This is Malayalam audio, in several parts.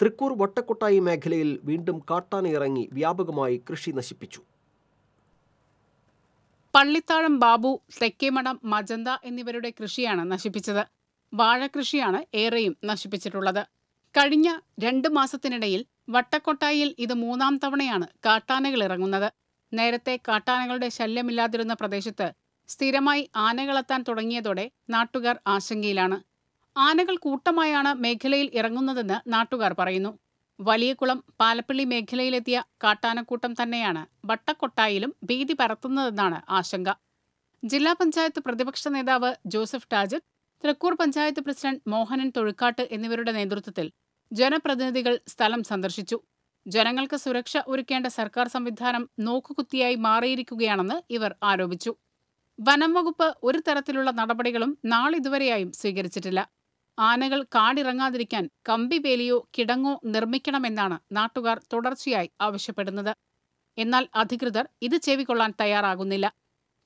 തൃക്കൂർ വട്ടക്കൊട്ടായി മേഖലയിൽ വീണ്ടും കാട്ടാനയിറങ്ങി വ്യാപകമായി കൃഷി നശിപ്പിച്ചു പള്ളിത്താഴം ബാബു തെക്കേമഠം മജന്ത എന്നിവരുടെ കൃഷിയാണ് നശിപ്പിച്ചത് വാഴകൃഷിയാണ് ഏറെയും നശിപ്പിച്ചിട്ടുള്ളത് കഴിഞ്ഞ രണ്ട് മാസത്തിനിടയിൽ വട്ടക്കൊട്ടായിൽ ഇത് മൂന്നാം തവണയാണ് കാട്ടാനകൾ ഇറങ്ങുന്നത് നേരത്തെ കാട്ടാനകളുടെ ശല്യമില്ലാതിരുന്ന പ്രദേശത്ത് സ്ഥിരമായി ആനകളെത്താൻ തുടങ്ങിയതോടെ നാട്ടുകാർ ആശങ്കയിലാണ് ആനകൾ കൂട്ടമായാണ് മേഖലയിൽ ഇറങ്ങുന്നതെന്ന് നാട്ടുകാർ പറയുന്നു വലിയകുളം പാലപ്പള്ളി മേഖലയിലെത്തിയ കാട്ടാനക്കൂട്ടം തന്നെയാണ് വട്ടക്കൊട്ടായിലും ഭീതി പരത്തുന്നതെന്നാണ് ആശങ്ക ജില്ലാ പഞ്ചായത്ത് പ്രതിപക്ഷ നേതാവ് ജോസഫ് ടാജ് തൃക്കൂർ പഞ്ചായത്ത് പ്രസിഡന്റ് മോഹനൻ തൊഴുക്കാട്ട് എന്നിവരുടെ നേതൃത്വത്തിൽ ജനപ്രതിനിധികൾ സ്ഥലം സന്ദർശിച്ചു ജനങ്ങൾക്ക് സുരക്ഷ ഒരുക്കേണ്ട സർക്കാർ സംവിധാനം നോക്കുകുത്തിയായി മാറിയിരിക്കുകയാണെന്ന് ഇവർ ആരോപിച്ചു വനം വകുപ്പ് ഒരു തരത്തിലുള്ള നടപടികളും നാളിതുവരെയായും സ്വീകരിച്ചിട്ടില്ല ആനകൾ കാടിറങ്ങാതിരിക്കാൻ കമ്പിവേലിയോ കിടങ്ങോ നിർമ്മിക്കണമെന്നാണ് നാട്ടുകാർ തുടർച്ചയായി ആവശ്യപ്പെടുന്നത് എന്നാൽ അധികൃതർ ഇത് ചെവിക്കൊള്ളാൻ തയ്യാറാകുന്നില്ല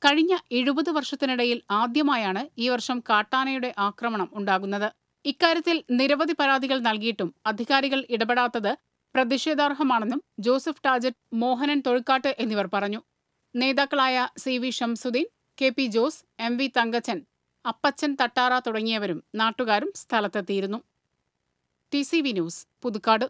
കഴിഞ്ഞ എഴുപത് വർഷത്തിനിടയിൽ ആദ്യമായാണ് ഈ വർഷം കാട്ടാനയുടെ ആക്രമണം ഉണ്ടാകുന്നത് ഇക്കാര്യത്തിൽ നിരവധി പരാതികൾ നൽകിയിട്ടും അധികാരികൾ ഇടപെടാത്തത് പ്രതിഷേധാർഹമാണെന്നും ജോസഫ് ടാജറ്റ് മോഹനൻ തൊഴുക്കാട്ട് എന്നിവർ പറഞ്ഞു നേതാക്കളായ C V Shamsuddin K P Jose M V Thankachan Appachan Thattara തുടങ്ങിയവരും നാട്ടുകാരും സ്ഥലത്തെത്തിയിരുന്നു T C V news Puthukkad